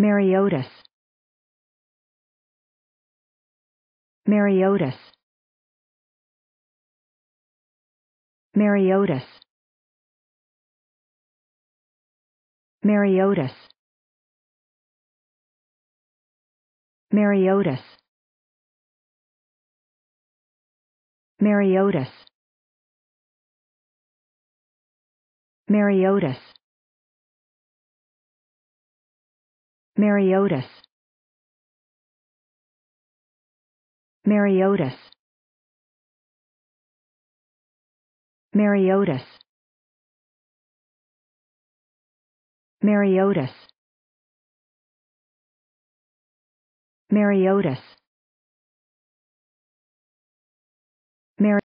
Mariotis. Mariotis. Mariotis. Mariotis. Mariotis. Mariotis. Mariotis. Mariotis. Mariotis. Mariotis. Mariotis. Mariotis.